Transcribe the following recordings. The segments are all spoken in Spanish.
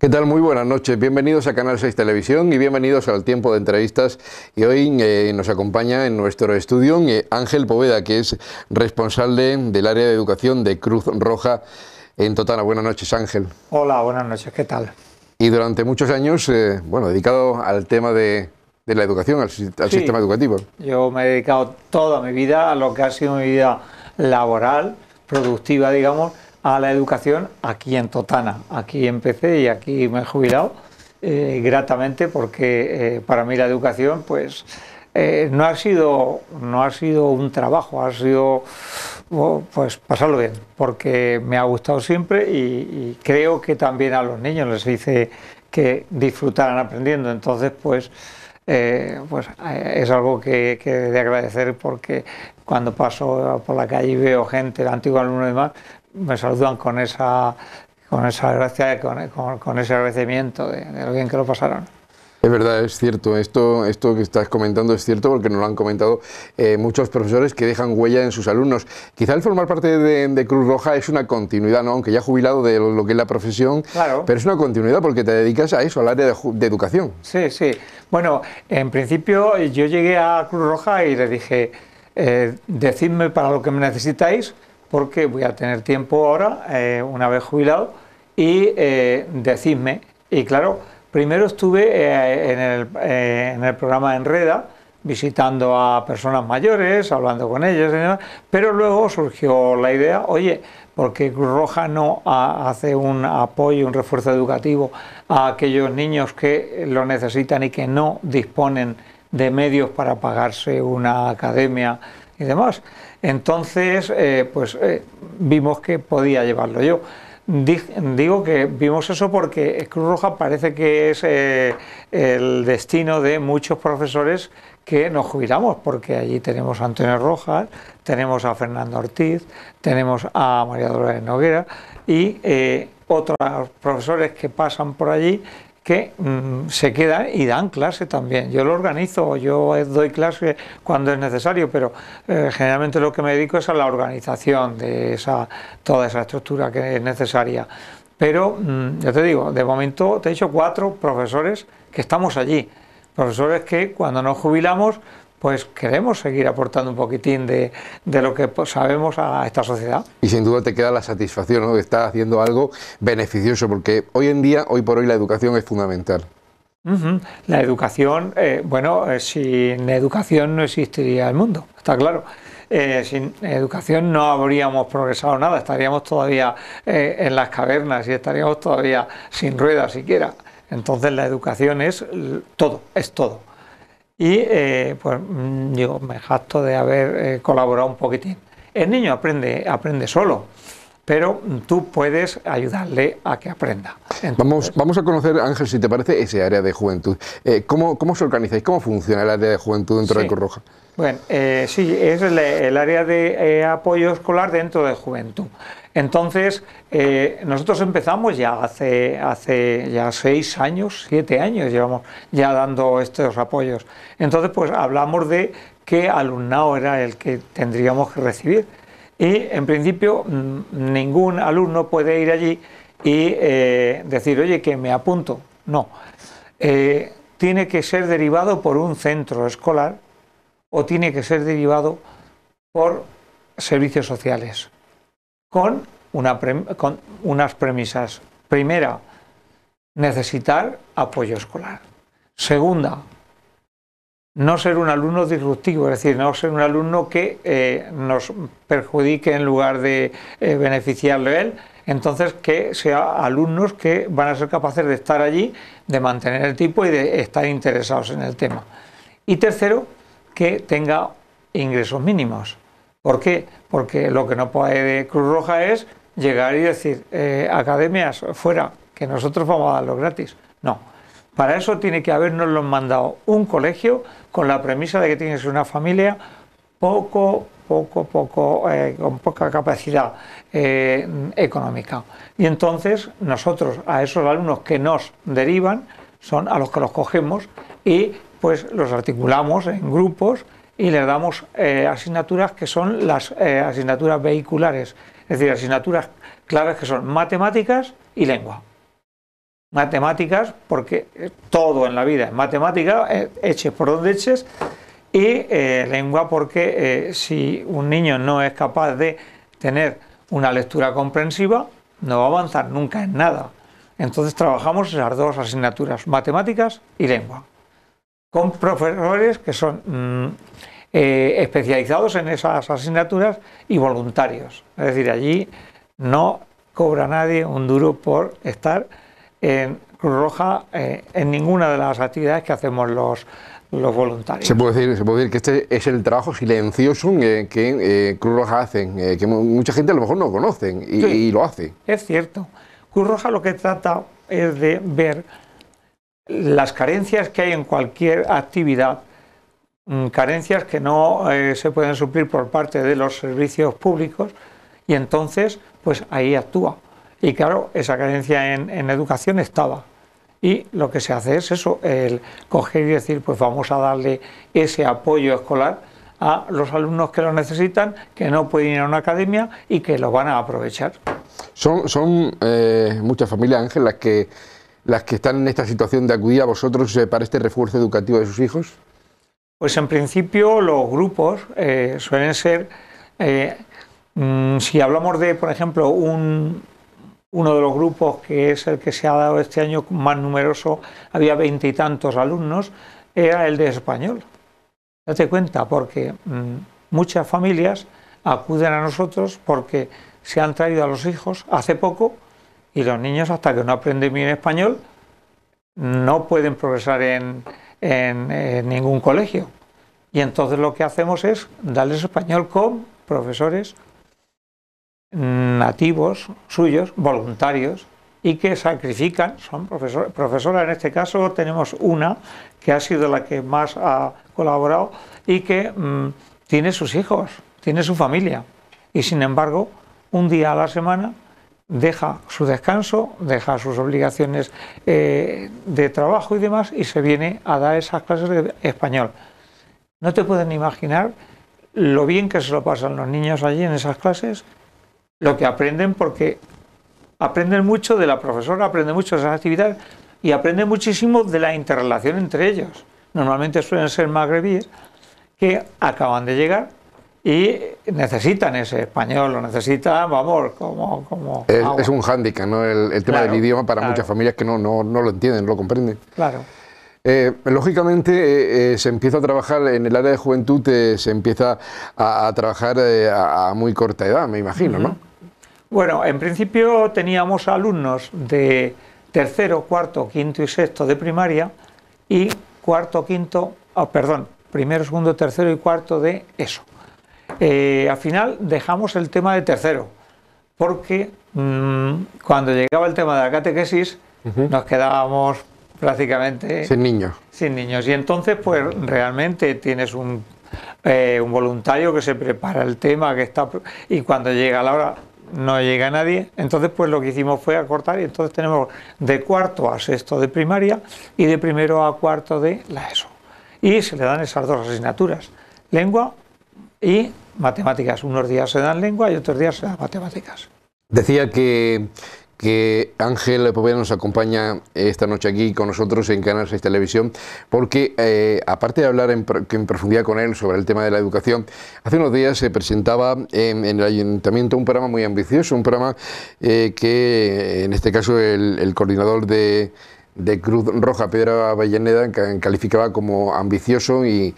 ¿Qué tal? Muy buenas noches. Bienvenidos a Canal 6 Televisión y bienvenidos al tiempo de entrevistas. Y hoy eh, nos acompaña en nuestro estudio eh, Ángel Poveda, que es responsable del área de educación de Cruz Roja en Totana. Buenas noches, Ángel. Hola, buenas noches. ¿Qué tal? Y durante muchos años, eh, bueno, dedicado al tema de de la educación, al, sistema educativo. Yo me he dedicado toda mi vida a lo que ha sido mi vida laboral, productiva, digamos, a la educación aquí en Totana. Aquí empecé y aquí me he jubilado eh, gratamente porque eh, para mí la educación, pues, eh, no ha sido no ha sido un trabajo, ha sido oh, pues pasarlo bien, porque me ha gustado siempre y, y, creo que también a los niños les hice que disfrutaran aprendiendo. Entonces, pues eh, pues eh, es algo que, que de agradecer porque cuando paso por la calle y veo gente, antiguo alumno y demás, me saludan con esa con esa gracia, con, ese agradecimiento de, de lo bien que lo pasaron. Es verdad, es cierto. Esto, esto que estás comentando es cierto porque nos lo han comentado eh, muchos profesores que dejan huella en sus alumnos. Quizá el formar parte de, Cruz Roja es una continuidad, ¿no? aunque ya jubilado de lo, que es la profesión, pero es una continuidad porque te dedicas a eso, al área de, educación. Sí, sí. Bueno, en principio yo llegué a Cruz Roja y le dije, eh, decidme para lo que me necesitáis porque voy a tener tiempo ahora, eh, una vez jubilado, y decidme. Y claro, Primero estuve eh, eh, en, el, programa Enreda, visitando a personas mayores, hablando con ellas, y demás, pero luego surgió la idea, oye, porque Cruz Roja no hace un apoyo, un refuerzo educativo a aquellos niños que lo necesitan y que no disponen de medios para pagarse una academia y demás. Entonces, eh, pues vimos que podía llevarlo yo. Digo que vimos eso porque Cruz Roja parece que es eh, el destino de muchos profesores que nos jubilamos, porque allí tenemos a Antonio Rojas, tenemos a Fernando Ortiz, tenemos a María Dolores Noguera y eh, otros profesores que pasan por allí que mm, se quedan y dan clase también. Yo lo organizo, yo doy clase cuando es necesario, pero eh, generalmente lo que me dedico es a la organización de esa, toda esa estructura que es necesaria. Pero yo mm, ya te digo, de momento te he dicho cuatro profesores que estamos allí, profesores que cuando nos jubilamos pues queremos seguir aportando un poquitín de, lo que sabemos a esta sociedad. Y sin duda te queda la satisfacción de estar haciendo algo beneficioso, porque hoy en día, hoy por hoy, la educación es fundamental. La educación, eh, bueno, eh, sin educación no existiría el mundo, está claro. Eh, sin educación no habríamos progresado nada, estaríamos todavía en las cavernas y estaríamos todavía sin ruedas siquiera. Entonces la educación es todo, es todo y eh, pues yo mm, me jacto de haber eh, colaborado un poquitín. El niño aprende, aprende solo, pero tú puedes ayudarle a que aprenda. vamos, vamos a conocer, Ángel, si te parece, ese área de juventud. Eh, ¿cómo, ¿cómo, organiza y ¿Cómo funciona el área de juventud dentro de Cruz Roja? Bueno, sí, es el área de apoyo escolar dentro de juventud. Entonces, eh, nosotros empezamos ya hace, ya seis años, siete años llevamos ya dando estos apoyos. Entonces, pues hablamos de qué alumnado era el que tendríamos que recibir. Y en principio, ningún alumno puede ir allí y eh, decir, oye, que me apunto. No. Eh, tiene que ser derivado por un centro escolar o tiene que ser derivado por servicios sociales con, unas premisas. Primera, necesitar apoyo escolar. Segunda, no ser un alumno disruptivo, es decir, no ser un alumno que eh, nos perjudique en lugar de eh, beneficiarle a él, entonces que sea alumnos que van a ser capaces de estar allí, de mantener el tipo y de estar interesados en el tema. Y tercero, que tenga ingresos mínimos. ¿Por qué? Porque lo que no puede Cruz Roja es llegar y decir, eh, academias, fuera, que nosotros vamos a darlo gratis. No. Para eso tiene que habernos lo mandado un colegio con la premisa de que tienes una familia poco, poco, poco, eh, con poca capacidad eh, económica. Y entonces nosotros a esos alumnos que nos derivan son a los que los cogemos y pues los articulamos en grupos y les damos eh, asignaturas que son las eh, asignaturas vehiculares, es decir, asignaturas claves que son matemáticas y lengua. Matemáticas, porque eh, todo en la vida es matemática, eches por donde eches, y lengua porque si un niño no es capaz de tener una lectura comprensiva, no va a avanzar nunca en nada. Entonces trabajamos esas dos asignaturas, matemáticas y lengua con profesores que son mm, eh, especializados en esas asignaturas y voluntarios. Es decir, allí no cobra nadie un duro por estar en Cruz Roja eh, en ninguna de las actividades que hacemos los, los voluntarios. Se puede, decir, que este es el trabajo silencioso eh, que, Cruz Roja hace, que mucha gente a lo mejor no conoce y lo hace. Es cierto. Cruz Roja lo que trata es de ver las carencias que hay en cualquier actividad, mm, carencias que no eh, se pueden suplir por parte de los servicios públicos, y entonces, pues ahí actúa. Y claro, esa carencia en, educación estaba. Y lo que se hace es eso, el coger y decir, pues vamos a darle ese apoyo escolar a los alumnos que lo necesitan, que no pueden ir a una academia y que lo van a aprovechar. Son, eh, muchas familias, Ángel, las que las que están en esta situación de acudir a vosotros eh, para este refuerzo educativo de sus hijos? Pues en principio los grupos eh, suelen ser, eh, mm, si hablamos de, por ejemplo, un, uno de los grupos que es el que se ha dado este año más numeroso, había veintitantos alumnos, era el de español. Date cuenta, porque mm, muchas familias acuden a nosotros porque se han traído a los hijos hace poco y los niños hasta que no aprenden bien español no pueden progresar en, ningún colegio. Y entonces lo que hacemos es darles español con profesores nativos suyos, voluntarios, y que sacrifican, son profesor, profesoras, en este caso tenemos una que ha sido la que más ha colaborado y que mm, tiene sus hijos, tiene su familia, y sin embargo, un día a la semana deja su descanso, deja sus obligaciones eh, de trabajo y demás y se viene a dar esas clases de español. No te pueden imaginar lo bien que se lo pasan los niños allí en esas clases, lo que aprenden porque aprenden mucho de la profesora, aprenden mucho de esas actividades y aprenden muchísimo de la interrelación entre ellos. Normalmente suelen ser magrebíes que acaban de llegar y necesitan ese español, lo necesitan, vamos, como... como es, un hándicap, ¿no? El, tema del idioma para muchas familias que no, lo entienden, no lo comprenden. Claro. Eh, lógicamente eh, eh, se empieza a trabajar en el área de juventud, se empieza a, trabajar a, muy corta edad, me imagino, ¿no? Bueno, en principio teníamos alumnos de tercero, cuarto, quinto y sexto de primaria y cuarto, quinto, ah, perdón, primero, segundo, tercero y cuarto de eso. Eh, al final dejamos el tema de tercero, porque mm, cuando llegaba el tema de la catequesis nos quedábamos prácticamente sin niños. Sin niños. Y entonces, pues realmente tienes un, eh, un voluntario que se prepara el tema, que está y cuando llega la hora no llega nadie. Entonces, pues lo que hicimos fue acortar y entonces tenemos de cuarto a sexto de primaria y de primero a cuarto de la ESO. Y se le dan esas dos asignaturas, lengua y matemáticas. Unos días se dan lengua y otros días se dan matemáticas. Decía que, que Ángel Poveda nos acompaña esta noche aquí con nosotros en Canal 6 Televisión, porque eh, aparte de hablar en, en, profundidad con él sobre el tema de la educación, hace unos días se presentaba en, el ayuntamiento un programa muy ambicioso, un programa eh, que en este caso el, coordinador de, de Cruz Roja, Pedro Avellaneda, calificaba como ambicioso y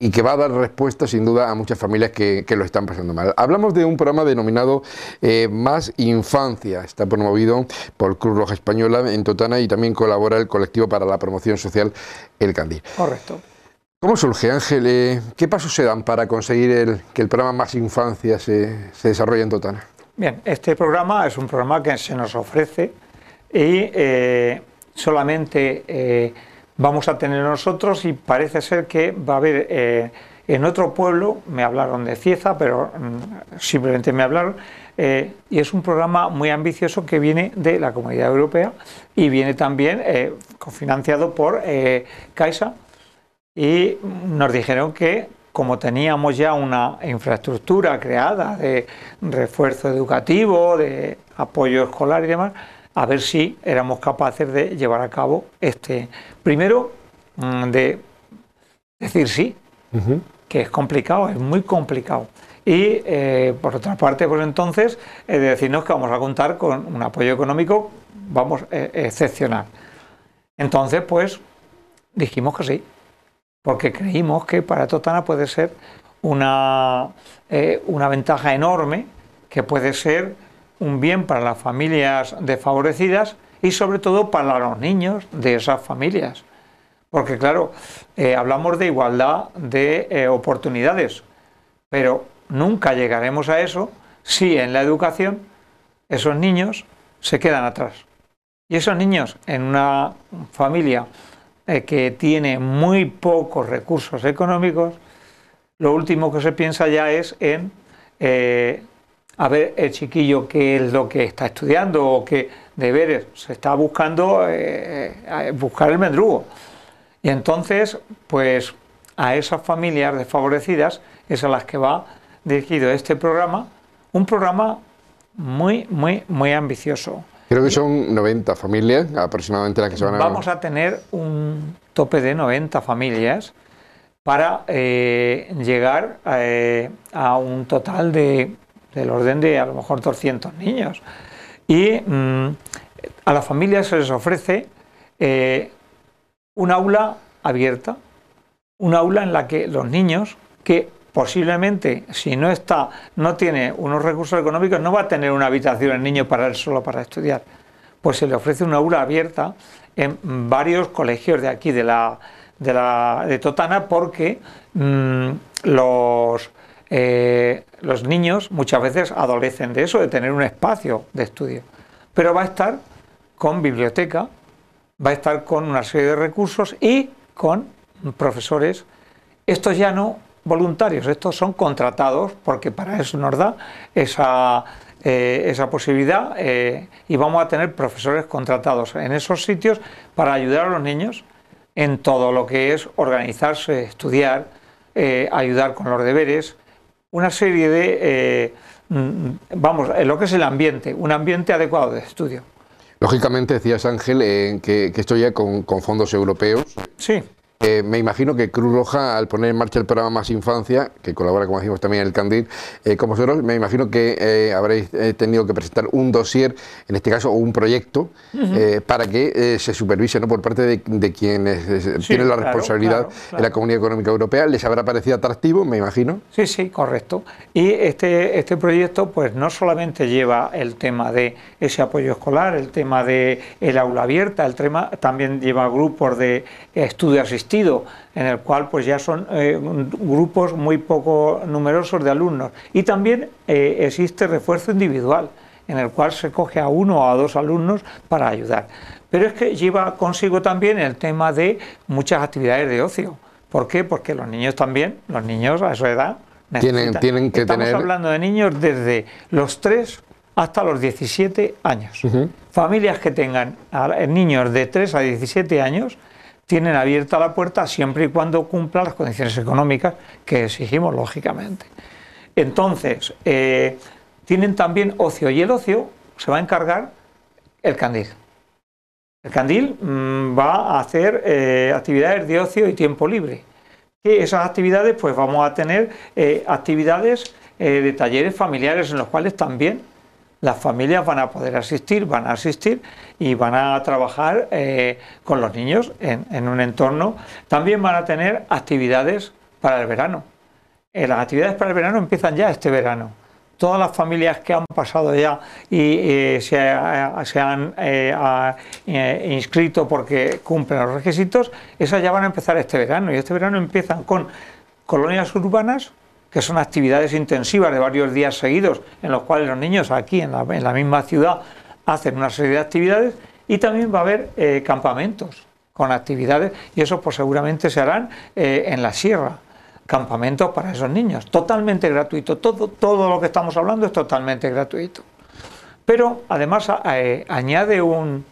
y que va a dar respuesta sin duda a muchas familias que, lo están pasando mal. Hablamos de un programa denominado eh, Más Infancia, está promovido por Cruz Roja Española en Totana y también colabora el colectivo para la promoción social El Candil. Correcto. ¿Cómo surge, Ángel? Eh, ¿Qué pasos se dan para conseguir que el programa Más Infancia se, se desarrolle en Totana? Bien, este programa es un programa que se nos ofrece y eh, solamente vamos a tener nosotros y parece ser que va a haber eh, en otro pueblo, me hablaron de Cieza, pero mm, simplemente me hablaron, eh, y es un programa muy ambicioso que viene de la Comunidad Europea y viene también eh, cofinanciado por Caixa y nos dijeron que como teníamos ya una infraestructura creada de refuerzo educativo, de apoyo escolar y demás, a ver si éramos capaces de llevar a cabo este, primero, mm, de decir sí, que es complicado, es muy complicado. Y eh, por otra parte, pues entonces, de decirnos que vamos a contar con un apoyo económico, vamos, a eh, excepcional. Entonces, pues dijimos que sí, porque creímos que para Totana puede ser una, eh, una ventaja enorme, que puede ser un bien para las familias desfavorecidas y sobre todo para los niños de esas familias. Porque claro, eh, hablamos de igualdad de eh, oportunidades, pero nunca llegaremos a eso si en la educación esos niños se quedan atrás. Y esos niños en una familia eh, que tiene muy pocos recursos económicos, lo último que se piensa ya es en a ver el chiquillo qué es lo que está estudiando o qué deberes. Se está buscando eh, eh, buscar el mendrugo. Y entonces, pues a esas familias desfavorecidas es a las que va dirigido este programa, un programa muy, muy, muy ambicioso. Creo que son 90 familias aproximadamente las que se van a... Vamos a tener un tope de 90 familias para eh, llegar a un total de del orden de a lo mejor 200 niños. Y mm, a las familias se les ofrece eh, un aula abierta, un aula en la que los niños que posiblemente si no está no tiene unos recursos económicos no va a tener una habitación el niño para él solo para estudiar pues se le ofrece una aula abierta en varios colegios de aquí de la de, la, de Totana porque mm, los eh, los niños muchas veces adolecen de eso, de tener un espacio de estudio. Pero va a estar con biblioteca, va a estar con una serie de recursos y con profesores, estos ya no voluntarios, estos son contratados, porque para eso nos da esa, eh, esa posibilidad eh, y vamos a tener profesores contratados en esos sitios para ayudar a los niños en todo lo que es organizarse, estudiar, ayudar con los deberes, una serie de, eh, mm, vamos, lo que es el ambiente, un ambiente adecuado de estudio. Lógicamente, decías Ángel, eh, que, esto ya con fondos europeos. Sí. Eh, me imagino que Cruz Roja, al poner en marcha el programa Más Infancia, que colabora, como decimos, también en el Candil, como eh, con vosotros, me imagino que eh, habréis tenido que presentar un dossier, en este caso, o un proyecto, para que se supervise ¿no? por parte de, quienes tienen la responsabilidad en la Comunidad Económica Europea. ¿Les habrá parecido atractivo, me imagino? Sí, sí, correcto. Y este, este proyecto, pues no solamente lleva el tema de ese apoyo escolar, el tema de el aula abierta, el tema también lleva grupos de estudio asistido en el cual pues ya son eh, grupos muy poco numerosos de alumnos. Y también eh, existe refuerzo individual, en el cual se coge a uno o a dos alumnos para ayudar. Pero es que lleva consigo también el tema de muchas actividades de ocio. ¿Por qué? Porque los niños también, los niños a esa edad, necesitan. Tienen, que Estamos hablando de niños desde los 3 hasta los 17 años. Familias que tengan niños de 3 a 17 años tienen abierta la puerta siempre y cuando cumplan las condiciones económicas que exigimos, lógicamente. Entonces, eh, tienen también ocio y el ocio se va a encargar el candil. El candil mm, va a hacer eh, actividades de ocio y tiempo libre. Y esas actividades, pues vamos a tener eh, actividades de talleres familiares en los cuales también las familias van a poder asistir, van a asistir y van a trabajar eh, con los niños en, un entorno. También van a tener actividades para el verano. Eh, las actividades para el verano empiezan ya este verano. Todas las familias que han pasado ya y eh, se, han inscrito porque cumplen los requisitos, esas ya van a empezar este verano. Y este verano empiezan con colonias urbanas que son actividades intensivas de varios días seguidos, en los cuales los niños aquí en la, misma ciudad hacen una serie de actividades y también va a haber eh, campamentos con actividades y eso pues seguramente se harán eh, en la sierra campamentos para esos niños totalmente gratuito todo lo que estamos hablando es totalmente gratuito pero además eh, añade un,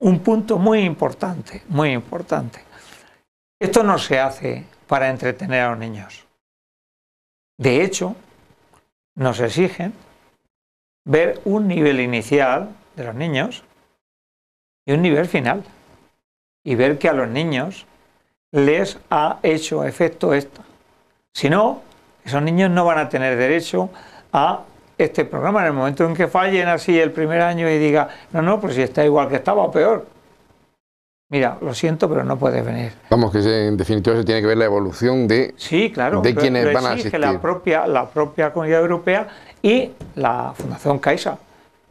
un punto muy importante muy importante esto no se hace para entretener a los niños de hecho, nos exigen ver un nivel inicial de los niños y un nivel final. Y ver que a los niños les ha hecho efecto esto. Si no, esos niños no van a tener derecho a este programa en el momento en que fallen así el primer año y diga, no, no, pues si está igual que estaba o peor mira, lo siento, pero no puedes venir. Vamos, que en definitiva se tiene que ver la evolución de, sí, claro, de quienes van a asistir. La propia, la propia Comunidad Europea y la Fundación Caixa.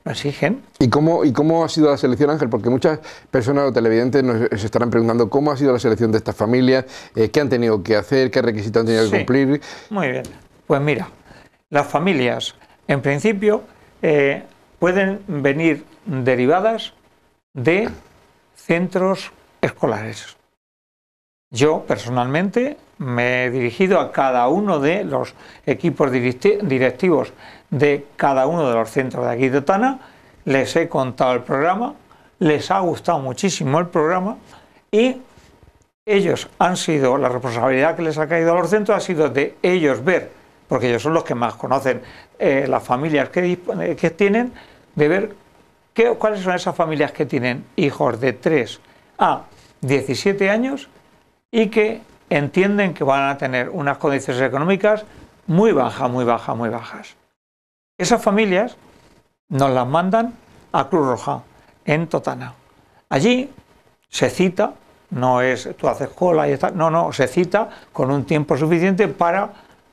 Lo exigen. ¿Y cómo, ¿Y cómo ha sido la selección, Ángel? Porque muchas personas o televidentes nos estarán preguntando cómo ha sido la selección de estas familias, eh, qué han tenido que hacer, qué requisitos han tenido que cumplir. Muy bien. Pues mira, las familias, en principio, eh, pueden venir derivadas de centros escolares. Yo personalmente me he dirigido a cada uno de los equipos directivos de cada uno de los centros de aquí de les he contado el programa, les ha gustado muchísimo el programa y ellos han sido, la responsabilidad que les ha caído a los centros ha sido de ellos ver, porque ellos son los que más conocen eh, las familias que, que tienen, de ver ¿Cuáles son esas familias que tienen hijos de 3 a 17 años y que entienden que van a tener unas condiciones económicas muy bajas, muy bajas, muy bajas? Esas familias nos las mandan a Cruz Roja, en Totana. Allí se cita, no es tú haces cola y tal, no, no, se cita con un tiempo suficiente para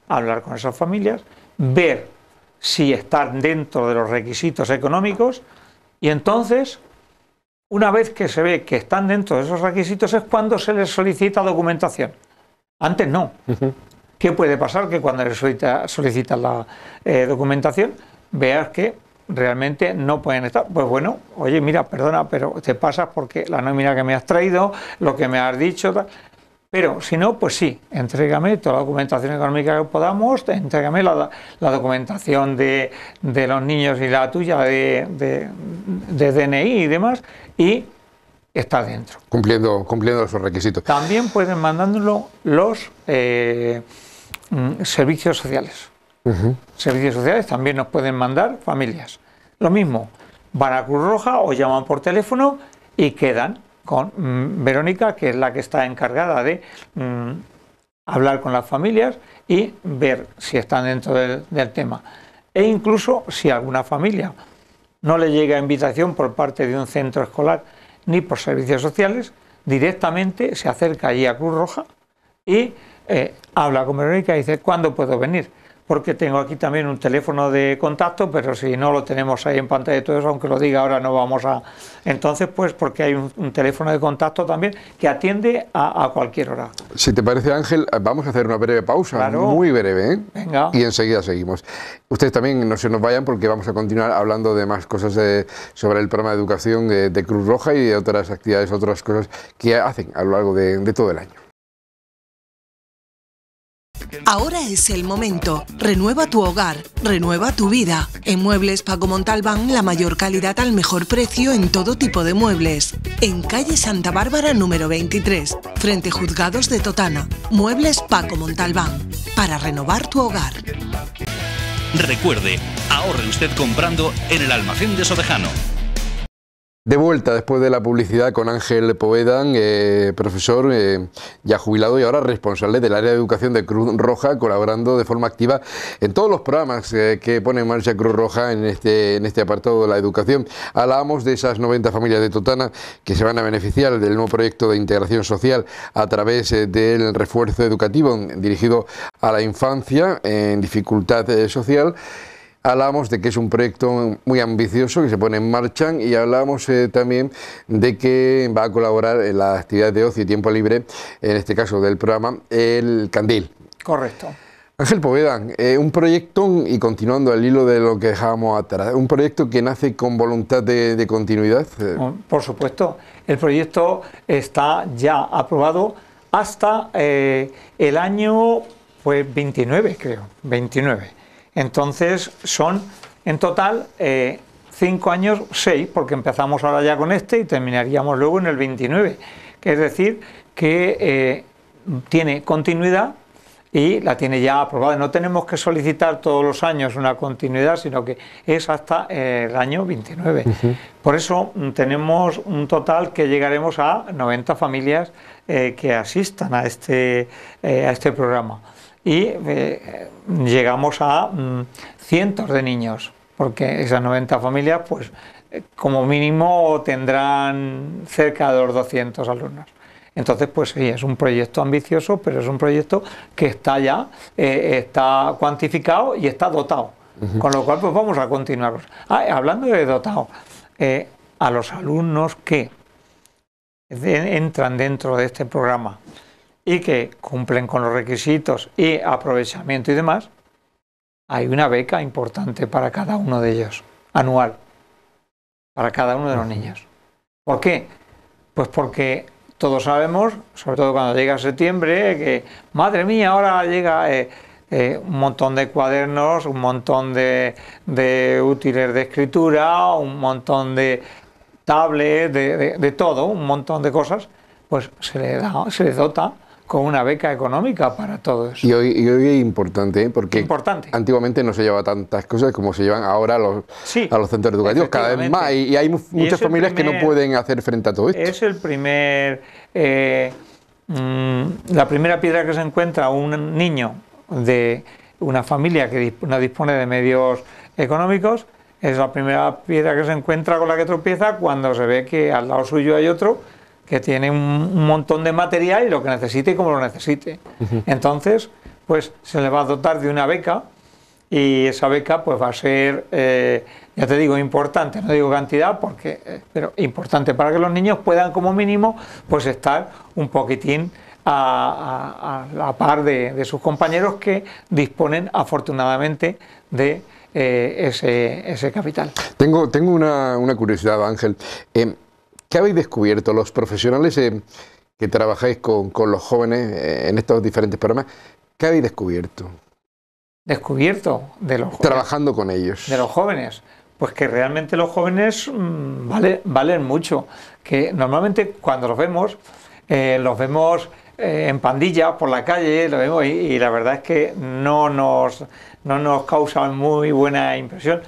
hablar con esas familias, ver si están dentro de los requisitos económicos y entonces, una vez que se ve que están dentro de esos requisitos, es cuando se les solicita documentación. Antes no. ¿Qué puede pasar? Que cuando les solicitas solicita la eh, documentación, veas que realmente no pueden estar. Pues bueno, oye, mira, perdona, pero te pasas porque la nómina que me has traído, lo que me has dicho, pero si no, pues sí, entrégame toda la documentación económica que podamos, entrégame la, documentación de, los niños y la tuya de, DNI y demás, y está dentro. Cumpliendo, cumpliendo esos requisitos. También pueden mandándolo los eh, mm, servicios sociales. Servicios sociales también nos pueden mandar familias. Lo mismo, van a Cruz Roja o llaman por teléfono y quedan con mm, Verónica, que es la que está encargada de mm, hablar con las familias y ver si están dentro del, tema. E incluso si alguna familia no le llega invitación por parte de un centro escolar ni por servicios sociales, directamente se acerca allí a Cruz Roja y eh, habla con Verónica y dice, ¿cuándo puedo venir? porque tengo aquí también un teléfono de contacto, pero si no lo tenemos ahí en pantalla de eso, aunque lo diga ahora no vamos a... Entonces, pues porque hay un, teléfono de contacto también que atiende a, cualquier hora. Si te parece, Ángel, eh, vamos a hacer una breve pausa, muy breve, ¿eh? Y enseguida seguimos. Ustedes también no se nos vayan porque vamos a continuar hablando de más cosas sobre el programa de educación eh, de, Cruz Roja y de otras actividades, otras cosas que hacen a lo largo de todo el año. Ahora es el momento. Renueva tu hogar, renueva tu vida. En Muebles Paco Montalbán, la mayor calidad al mejor precio en todo tipo de muebles. En calle Santa Bárbara número 23, frente Juzgados de Totana. Muebles Paco Montalbán, para renovar tu hogar. Recuerde, ahorre usted comprando en el almacén de Sodejano. De vuelta después de la publicidad con Ángel Poedan, eh, profesor eh, ya jubilado y ahora responsable del área de educación de Cruz Roja, colaborando de forma activa en todos los programas eh, que pone en marcha Cruz Roja en este, en este apartado de la educación. Hablamos de esas 90 familias de Totana que se van a beneficiar del nuevo proyecto de integración social a través del refuerzo educativo dirigido a la infancia en dificultad social. Hablamos de que es un proyecto muy ambicioso que se pone en marcha y hablamos eh, también de que va a colaborar en las actividades de ocio y tiempo libre, en este caso del programa, el Candil. Correcto. Ángel Povedan, eh, un proyecto, y continuando el hilo de lo que dejábamos atrás, un proyecto que nace con voluntad de, continuidad. Eh. Oh, por supuesto, el proyecto está ya aprobado hasta el año pues, 29, creo, 29. Entonces son en total eh, cinco años, seis, porque empezamos ahora ya con este y terminaríamos luego en el 29. Es decir, que eh, tiene continuidad y la tiene ya aprobada. No tenemos que solicitar todos los años una continuidad, sino que es hasta eh, el año 29. Por eso mm, tenemos un total que llegaremos a 90 familias que asistan a este, este programa y eh, llegamos a mm, cientos de niños, porque esas 90 familias, pues eh, como mínimo tendrán cerca de los 200 alumnos. Entonces, pues sí, es un proyecto ambicioso, pero es un proyecto que está ya, eh, está cuantificado y está dotado. Con lo cual, pues vamos a continuar. Ah, hablando de dotado, a los alumnos que entran dentro de este programa, y que cumplen con los requisitos y aprovechamiento y demás, hay una beca importante para cada uno de ellos, anual, para cada uno de los niños. ¿Por qué? Pues porque todos sabemos, sobre todo cuando llega septiembre, que madre mía, ahora llega eh, eh, un montón de cuadernos, un montón de, útiles de escritura, un montón de tablets, de, todo, un montón de cosas, pues se le, da, se le dota con una beca económica para todos. Y hoy, hoy es importante, ¿eh? porque antiguamente no se llevaba tantas cosas como se llevan ahora a los, a centros educativos, cada vez más. Y, hay muchas familias que no pueden hacer frente a todo esto. Es el primer, eh, mm, la primera piedra que se encuentra un niño de una familia que no dispone de medios económicos, es la primera piedra que se encuentra con la que tropieza cuando se ve que al lado suyo hay otro que tiene un, montón de material y lo que necesite como lo necesite. Entonces, pues se le va a dotar de una beca y esa beca pues va a ser, eh, ya te digo, importante, no digo cantidad, porque, eh, pero importante para que los niños puedan como mínimo pues estar un poquitín a, la par de, sus compañeros que disponen afortunadamente de eh, ese, ese, capital. Tengo, tengo una curiosidad, Ángel. Em, ¿Qué habéis descubierto los profesionales eh, que trabajáis con, los jóvenes eh, en estos diferentes programas? ¿Qué habéis descubierto? Descubierto de los Trabajando con ellos. De los jóvenes. Pues que realmente los jóvenes mm, valen mucho. Que normalmente cuando los vemos, eh, los vemos en pandillas por la calle, vemos, y, la verdad es que no nos, no nos causa muy buena impresión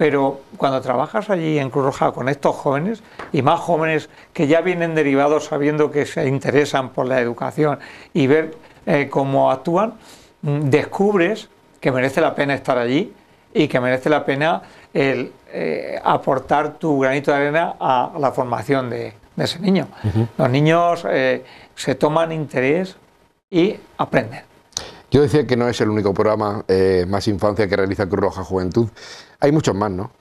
pero cuando trabajas allí en Cruz Roja con estos jóvenes y más jóvenes que ya vienen derivados sabiendo que se interesan por la educación y ver eh, cómo actúan, mm, descubres que merece la pena estar allí y que merece la pena eh, aportar tu granito de arena a la formación de, ese niño. Los niños eh, se toman interés y aprenden. Yo decía que no es el único programa eh, Más Infancia que realiza Cruz Roja Juventud. Hay muchos más, ¿no?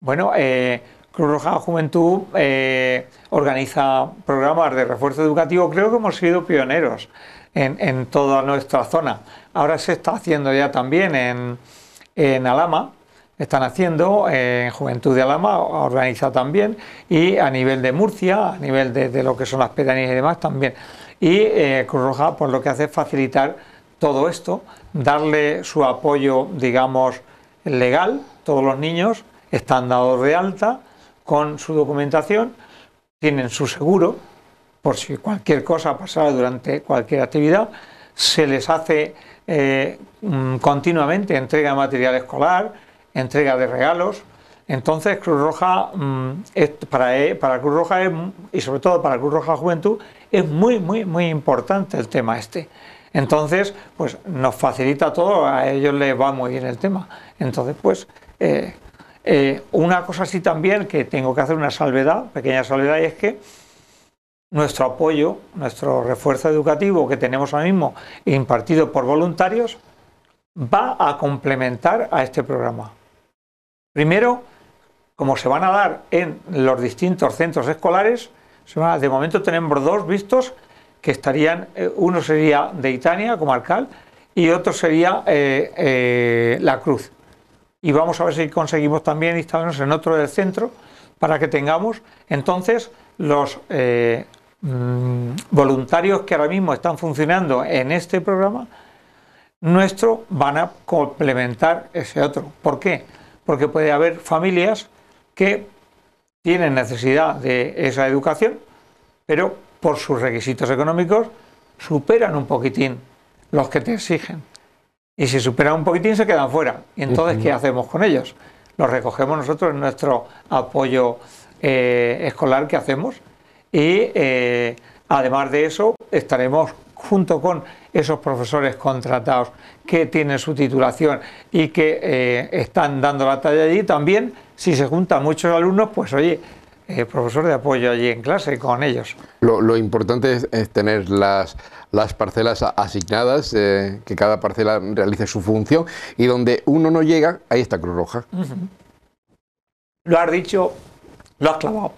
Bueno, eh, Cruz Roja Juventud eh, organiza programas de refuerzo educativo. Creo que hemos sido pioneros en, toda nuestra zona. Ahora se está haciendo ya también en, en Alama, están haciendo, en Juventud de Alama organiza también, y a nivel de Murcia, a nivel de, lo que son las pedanías y demás también. Y Cruz Roja, por lo que hace es facilitar todo esto, darle su apoyo, digamos, legal, todos los niños están dados de alta con su documentación, tienen su seguro, por si cualquier cosa pasara durante cualquier actividad, se les hace eh, mm, continuamente entrega de material escolar, entrega de regalos. Entonces, Cruz Roja, mm, eh, para, Cruz Roja y sobre todo para Cruz Roja Juventud, es muy, muy, muy importante el tema este. Entonces, pues nos facilita todo, a ellos les va muy bien el tema. Entonces, pues, eh, eh, una cosa así también que tengo que hacer una salvedad, pequeña salvedad, y es que nuestro apoyo, nuestro refuerzo educativo que tenemos ahora mismo impartido por voluntarios, va a complementar a este programa. Primero, como se van a dar en los distintos centros escolares, de momento tenemos dos vistos que estarían, eh, uno sería de Itania, comarcal, y otro sería eh, eh, La Cruz. Y vamos a ver si conseguimos también instalarnos en otro del centro para que tengamos entonces los mm, voluntarios que ahora mismo están funcionando en este programa nuestro van a complementar ese otro. ¿Por qué? Porque puede haber familias que tienen necesidad de esa educación, pero por sus requisitos económicos, superan un poquitín los que te exigen. Y si superan un poquitín se quedan fuera. ¿Y entonces qué hacemos con ellos? Los recogemos nosotros en nuestro apoyo eh, escolar que hacemos y eh, además de eso estaremos junto con esos profesores contratados que tienen su titulación y que eh, están dando la talla allí, también si se juntan muchos alumnos, pues oye, eh, profesor de apoyo allí en clase con ellos. Lo, importante es, tener las, parcelas asignadas, eh, que cada parcela realice su función, y donde uno no llega, ahí está Cruz Roja. Lo has dicho, lo has clavado.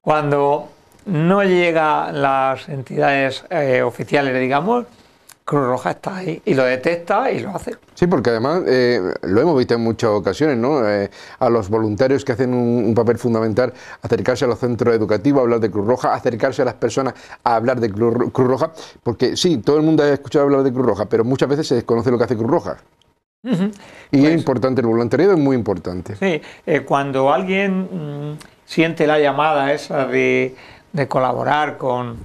Cuando no llegan las entidades eh, oficiales, digamos, Cruz Roja está ahí y lo detecta y lo hace. Sí, porque además eh, lo hemos visto en muchas ocasiones, ¿no? Eh, a los voluntarios que hacen un, papel fundamental, acercarse a los centros educativos, hablar de Cruz Roja, acercarse a las personas a hablar de Cruz, Roja, porque sí, todo el mundo ha escuchado hablar de Cruz Roja, pero muchas veces se desconoce lo que hace Cruz Roja. Y es pues importante, el voluntariado es muy importante. Sí, eh, cuando alguien mm, siente la llamada esa de, colaborar con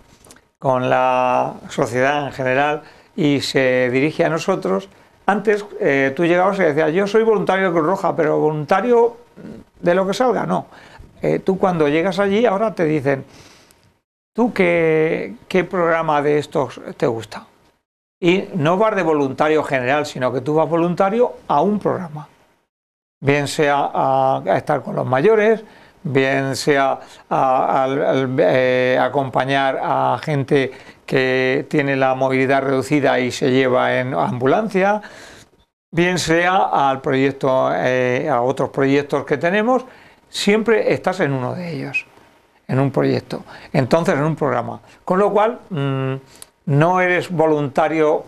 la sociedad en general, y se dirige a nosotros. Antes eh, tú llegabas y decías, yo soy voluntario de Cruz Roja, pero voluntario de lo que salga, no. Eh, tú cuando llegas allí ahora te dicen, ¿tú qué, programa de estos te gusta? Y no vas de voluntario general, sino que tú vas voluntario a un programa bien sea a, estar con los mayores, bien sea al eh, acompañar a gente que tiene la movilidad reducida y se lleva en ambulancia, bien sea al proyecto, eh, a otros proyectos que tenemos, siempre estás en uno de ellos, en un proyecto, entonces en un programa. Con lo cual, mm, no eres voluntario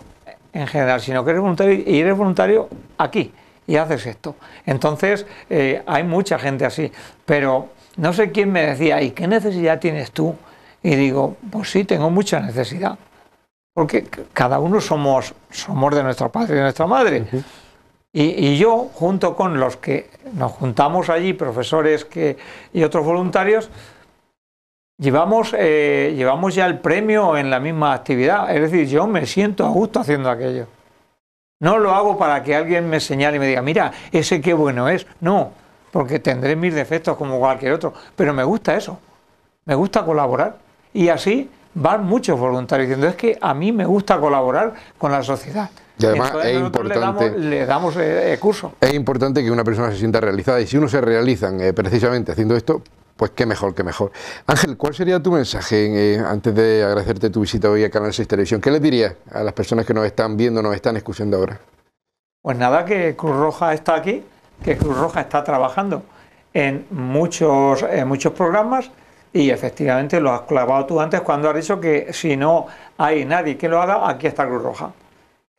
en general, sino que eres voluntario y eres voluntario aquí y haces esto. Entonces, eh, hay mucha gente así, pero no sé quién me decía, ¿y qué necesidad tienes tú? Y digo, pues sí, tengo mucha necesidad, porque cada uno somos, somos de nuestro padre y de nuestra madre. y, yo, junto con los que nos juntamos allí, profesores que, y otros voluntarios, llevamos, eh, llevamos ya el premio en la misma actividad. Es decir, yo me siento a gusto haciendo aquello. No lo hago para que alguien me señale y me diga, mira, ese qué bueno es. No, porque tendré mis defectos como cualquier otro. Pero me gusta eso. Me gusta colaborar. Y así van muchos voluntarios diciendo, es que a mí me gusta colaborar con la sociedad. Y además es importante. Le damos, eh, curso. Es importante que una persona se sienta realizada y si uno se realiza eh, precisamente haciendo esto, pues qué mejor, qué mejor. Ángel, ¿cuál sería tu mensaje eh, antes de agradecerte tu visita hoy a Canal 6 Televisión? ¿Qué le dirías a las personas que nos están viendo, nos están escuchando ahora? Pues nada, que Cruz Roja está aquí, que Cruz Roja está trabajando en muchos, en muchos programas y efectivamente lo has clavado tú antes cuando has dicho que si no hay nadie que lo haga, aquí está Cruz Roja,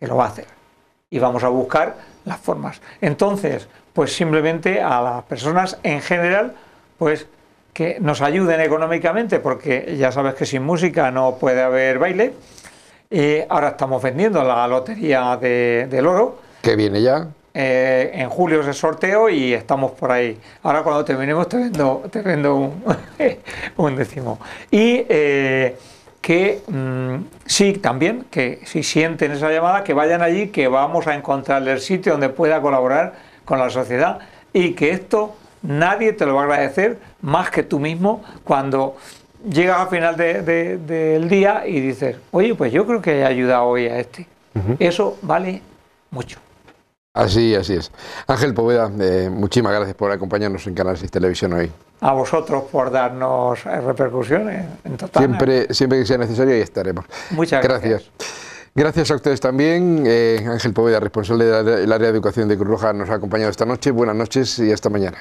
que lo va a hacer. Y vamos a buscar las formas. Entonces, pues simplemente a las personas en general, pues que nos ayuden económicamente, porque ya sabes que sin música no puede haber baile. Eh, ahora estamos vendiendo la lotería de, del oro. Que viene ya. Eh, en julio es el sorteo y estamos por ahí. Ahora cuando terminemos te vendo, te vendo un, un décimo. Y eh, que mm, sí, también, que si sienten esa llamada, que vayan allí, que vamos a encontrarle el sitio donde pueda colaborar con la sociedad y que esto Nadie te lo va a agradecer más que tú mismo cuando llegas al final del día y dices, oye, pues yo creo que he ayudado hoy a este. Eso vale mucho. Así, así es. Ángel Poveda, eh, muchísimas gracias por acompañarnos en Canales y Televisión hoy. A vosotros por darnos repercusiones. En total, siempre, siempre que sea necesario, ahí estaremos. Muchas gracias. gracias. a ustedes también. Eh, Ángel Poveda, responsable del área de educación de Cruz Roja, nos ha acompañado esta noche. Buenas noches y hasta mañana.